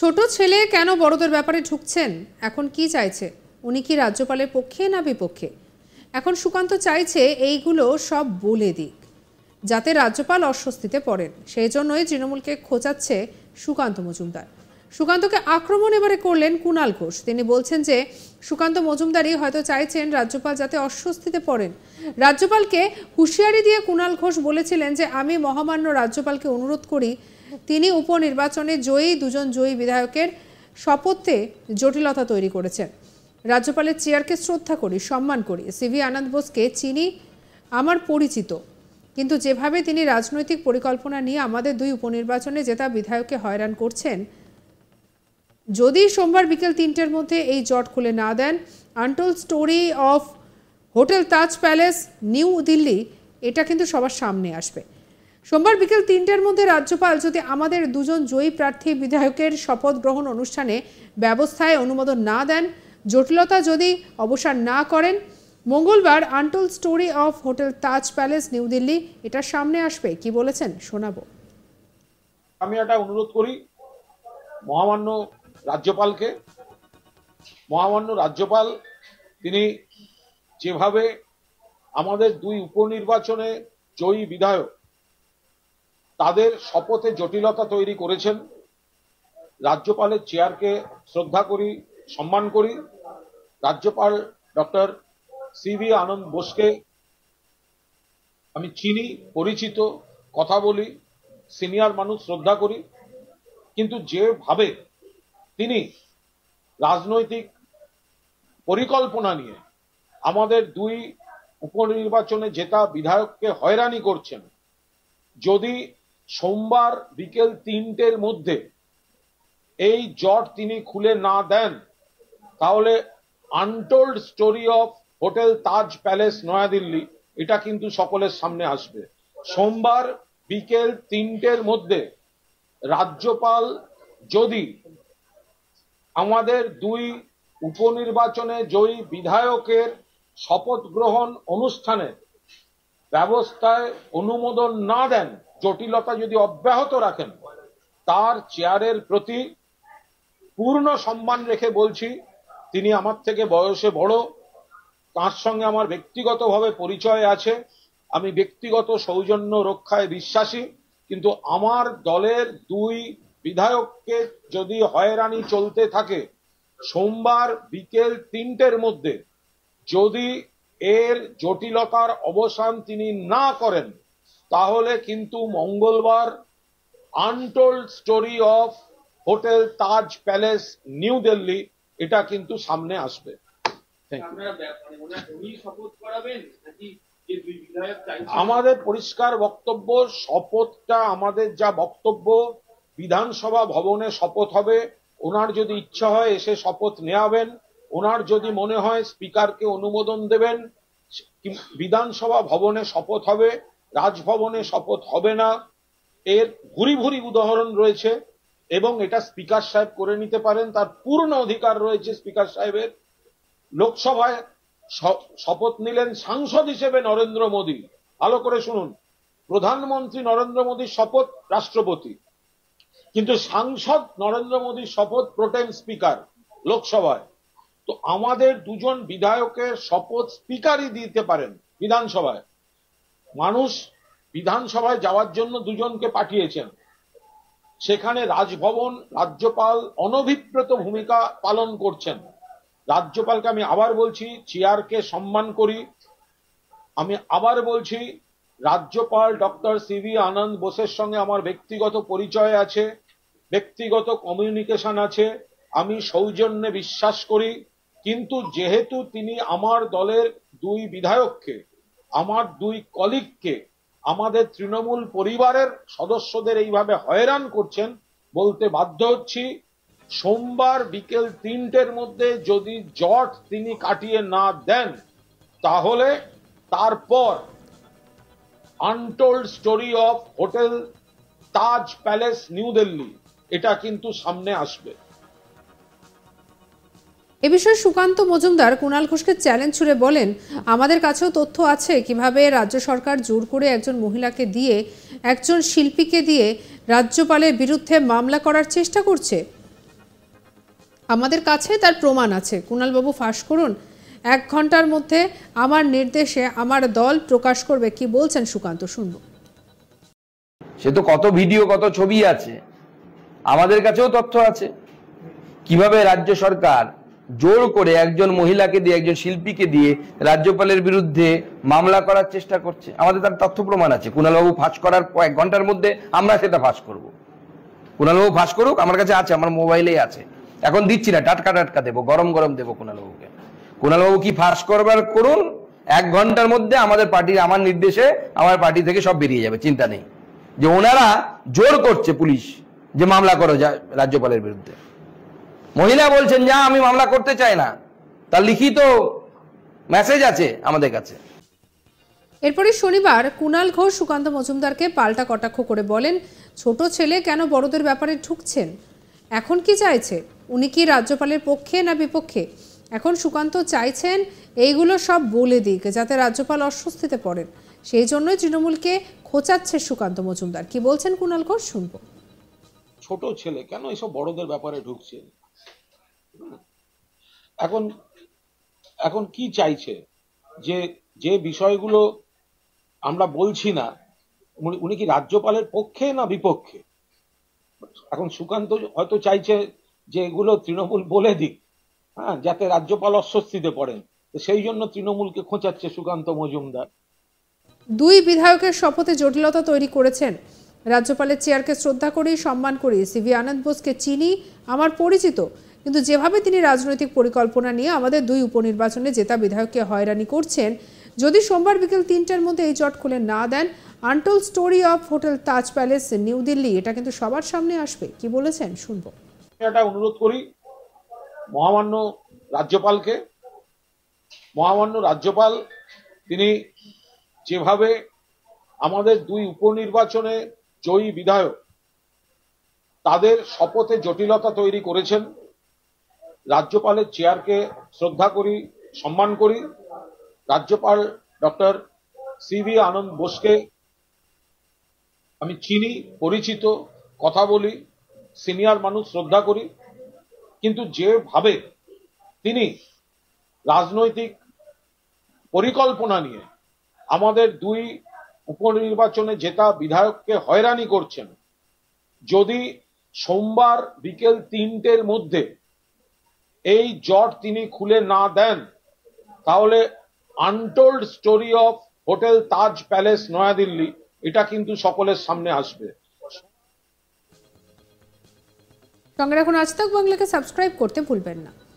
ছোট ছেলে কেন বড়দের ব্যাপারে ঢুকছেন এখন কি চাইছে উনি কি রাজ্যপালের পক্ষে না বিপক্ষে এখন সুকান্ত চাইছে এইগুলো সব বলে দিক যাতে রাজ্যপাল অস্বস্তিতে পড়েন সেই জন্যই তৃণমূলকে খোঁচাচ্ছে সুকান্ত মজুমদার সুকান্তকে আক্রমণ এবারে করলেন কুণাল ঘোষ তিনি বলছেন যে সুকান্ত মজুমদারই হয়তো চাইছেন রাজ্যপাল যাতে অস্বস্তিতে পড়েন রাজ্যপালকে হুঁশিয়ারি দিয়ে কুণাল ঘোষ বলেছিলেন যে আমি মহামান্য রাজ্যপালকে অনুরোধ করি তিনি উপনির্বাচনে জয়ী দুজন জয়ী বিধায়কের শপথে জটিলতা তৈরি করেছেন রাজ্যপালের চেয়ারকে শ্রদ্ধা করি সম্মান করি সিভি আনন্দ বোসকে চিনি আমার পরিচিত কিন্তু যেভাবে তিনি রাজনৈতিক পরিকল্পনা নিয়ে আমাদের দুই উপনির্বাচনে জেতা বিধায়ককে হয়রান করছেন যদি সোমবার বিকেল তিনটের মধ্যে এই জট খুলে না দেন untold story of Hotel Taj Palace New Delhi এটা কিন্তু সবার সামনে আসবে সোমবার বিকেল তিনটের মধ্যে রাজ্যপাল যদি আমাদের দুজন জয়ী প্রার্থী বিধায়কের শপথ গ্রহণ অনুষ্ঠানে ব্যবস্থায় অনুমোদন না দেন জটিলতা যদি অবসান না করেন মঙ্গলবার untold story of Hotel Taj Palace New Delhi এটা সামনে আসবে কি বলেছেন শোনাবো আমি এটা অনুরোধ করি মহামান্য রাজ্যপালকে মহামান্য রাজ্যপাল তিনি যেভাবে আমাদের দুই উপনির্বাচনে জয়ী বিধায়ক তাদের শপথে জটিলতা তৈরি করেছেন রাজ্যপালের চেয়ারকে শ্রদ্ধা করি সম্মান করি রাজ্যপাল ডক্টর সি ভি আনন্দ বোসকে আমি চিনি পরিচিত কথা বলি সিনিয়র মানুষ শ্রদ্ধা করি কিন্তু যেভাবে তিনি রাজনৈতিক পরিকল্পনা নিয়ে আমাদের দুই উপনির্বাচনে জেতা বিধায়ককে হয়রানি করছেন যদি সোমবার বিকেল তিনটের মধ্যে এই জট তিনি খুলে না দেন তাহলে untold story of Hotel Taj Palace Naya Dilli এটা কিন্তু সকলের সামনে আসবে সোমবার বিকেল তিনটের মধ্যে রাজ্যপাল যদি আমাদের দুই উপনির্বাচনে জয়ী বিধায়কের শপথ গ্রহণ অনুষ্ঠানে ব্যবস্থায় অনুমোদন না দেন জটিলতা যদি অব্যাহত রাখেন তার চেয়ারের প্রতি পূর্ণ সম্মান রেখে বলছি তিনি আমার থেকে বয়সে বড় তার সঙ্গে আমার ব্যক্তিগতভাবে পরিচয় আছে আমি ব্যক্তিগত সৌজন্য রক্ষায় বিশ্বাসী কিন্তু আমার দলের দুই বিধায়ককে যদি হয়রানি চলতে থাকে সোমবার বিকেল তিনটের মধ্যে যদি এর জটিলতার অবসান তিনি না করেন তাহলে কিন্তু মঙ্গলবার untold story of Hotel Taj Palace New Delhi এটা কিন্তু সামনে আসবে মানে আমাদের পরিষ্কার বক্তব্য শপথটা আমাদের যা বক্তব্য বিধানসভা ভবনে শপথ হবে ওনার যদি ইচ্ছা হয় এসে শপথ নেওয়াবেন ওনার যদি মনে হয় স্পিকারকে অনুমোদন দেবেন বিধানসভা ভবনে শপথ হবে রাজভবনে শপথ হবে না এর ভুরি ভুরি উদাহরণ রয়েছে এবং এটা স্পিকার সাহেব করে নিতে পারেন তার পূর্ণ অধিকার রয়েছে স্পিকার সাহেবের লোকসভায় শপথ নিলেন সাংসদ হিসেবে নরেন্দ্র মোদী ভালো করে শুনুন প্রধানমন্ত্রী নরেন্দ্র মোদীর শপথ রাষ্ট্রপতি কিন্তু সাংসদ নরেন্দ্র মোদীর শপথ প্রোটেম স্পিকার লোকসভায় তো আমাদের দুজন বিধায়কের শপথ স্পিকারই দিতে পারেন বিধানসভায় মানুষ বিধানসভায় যাওয়ার জন্য দুজনকে পাঠিয়েছেন সেখানে রাজভবন রাজ্যপাল অনভিপ্রেত ভূমিকা পালন করছেন রাজ্যপালকে আমি আবার বলছি চেয়ারকে সম্মান করি আমি আবার বলছি রাজ্যপাল ডক্টর সিভি আনন্দ বোসের সঙ্গে আমার ব্যক্তিগত পরিচয় আছে ব্যক্তিগত কমিউনিকেশন আছে আমি সৌজন্যে বিশ্বাস করি কিন্তু যেহেতু তিনি আমার দলের দুই বিধায়ককে আমার দুই কলিগকে আমাদের তৃণমূল পরিবারের সদস্যদের এইভাবে হয়রান করছেন বলতে বাধ্য হচ্ছি সোমবার বিকেল তিনটের মধ্যে যদি জট তিনি কাটিয়ে না দেন তাহলে তারপর untold story of Hotel Taj Palace New Delhi এটা কিন্তু সামনে আসবে এ বিষয়ে সুকান্ত মজুমদার কুণাল ঘোষকে চ্যালেঞ্জ ছুড়ে বলেন আমাদের কাছেও তথ্য আছে কিভাবে রাজ্য সরকার জোর করে একজন মহিলাকে দিয়ে একজন শিল্পীকে দিয়ে রাজ্যপালের বিরুদ্ধে মামলা করার চেষ্টা করছে আমাদের কাছে তার প্রমাণ আছে কুণালবাবু ফাঁস করুন এক ঘন্টার মধ্যে আমার নির্দেশে আমার দল প্রকাশ করবে কি বলছেন সুকান্ত শুনব সে তো কত ভিডিও কত ছবি আছে আমাদের কাছেও তথ্য আছে কিভাবে রাজ্য সরকার জোর করে একজন মহিলাকে দিয়ে একজন শিল্পীকে দিয়ে রাজ্যপালের বিরুদ্ধে মামলা করার চেষ্টা করছে আমাদের তার তথ্য প্রমাণ আছে কুণালবাবু ফাঁস করার কয়েক ঘন্টার মধ্যে আমরা সেটা ফাঁস করব কুণালবাবু ফাঁস করুক আমার কাছে আছে আমার মোবাইলেই আছে এখন দিচ্ছি না টাটকা টাটকা দেবো গরম গরম দেবো কুণালবাবুকে কুণালবাবু কি ফাঁস করবার করুন এক ঘন্টার মধ্যে আমাদের পার্টির আমার নির্দেশে আমার পার্টি থেকে সব বেরিয়ে যাবে চিন্তা নেই যে ওনারা জোর করছে পুলিশ যে মামলা করো রাজ্যপালের বিরুদ্ধে মহিলা বলছেন যা আমি মামলা করতে চাই না তার লিখিত মেসেজ আছে আমাদের কাছে এরপরে শনিবার কুণাল ঘোষ সুকান্ত মজুমদারকে পাল্টা কটাক্ষ করে বলেন ছোট ছেলে কেন বড়দের ব্যাপারে ঢুকছেন এখন কি চাইছে উনি কি রাজ্যপালের পক্ষে না বিপক্ষে এখন সুকান্ত চাইছেন এইগুলো সব বলে দিক যাতে রাজ্যপাল অস্বস্তিতে পড়েন সেই জন্যই তৃণমূলকে খোঁচাচ্ছে সুকান্ত মজুমদার কি বলছেন কুনাল ঘোষ শুনব ছোট ছেলে কেন এইসব বড়দের ব্যাপারে ঢুকছে এখন এখন কি চাইছে যে যে বিষয়গুলো আমরা বলছি না উনি কি রাজ্যপালের পক্ষে না বিপক্ষে এখন সুকান্ত হয়তো চাইছে যে এগুলো তৃণমূল বলে দিক হ্যাঁ যাতে রাজ্যপাল অস্বস্তিতে পড়েন সেই জন্য তৃণমূলকে খোঁচাচ্ছে সুকান্ত মজুমদার দুই বিধায়কের শপথে জটিলতা তৈরি করেছেন রাজ্যপালের চেয়ারকে শ্রদ্ধা করি সম্মান করি সিভি আনন্দ বোসকে চিনি আমার পরিচিত কিন্তু যেভাবে তিনি রাজনৈতিক পরিকল্পনা নিয়ে আমাদের দুই উপনির্বাচনে জেতা বিধায়ককে হয়রানি করছেন যদি সোমবার বিকেল তিনটার মধ্যে এই চট খুলে না দেন untold story of Hotel Taj Palace New Delhi এটা কিন্তু সবার সামনে আসবে কি বলেছেন শুনব এটা অনুরোধ করি মহামান্য রাজ্যপালকে মহামান্য রাজ্যপাল তিনি যেভাবে আমাদের দুই উপনির্বাচনে জয়ী বিধায়ক তাদের শপথে জটিলতা তৈরি করেছেন রাজ্যপালের চেয়ারকে শ্রদ্ধা করি সম্মান করি রাজ্যপাল ডক্টর সি ভি আনন্দ বোসকে আমি চিনি পরিচিত কথা বলি সিনিয়র মানুষ শ্রদ্ধা করি কিন্তু যেভাবে তিনি রাজনৈতিক পরিকল্পনা নিয়ে আমাদের দুই উপনির্বাচনে জেতা বিধায়ককে হয়রানি করছেন যদি সোমবার বিকেল তিনটের মধ্যে এই জট তিনি খুলে না দেন তাহলে untold story of Hotel Taj Palace Naya Dilli এটা কিন্তু সকলের সামনে আসবে সঙ্গে এখন আজ তক বাংলাকে সাবস্ক্রাইব করতে ভুলবেন না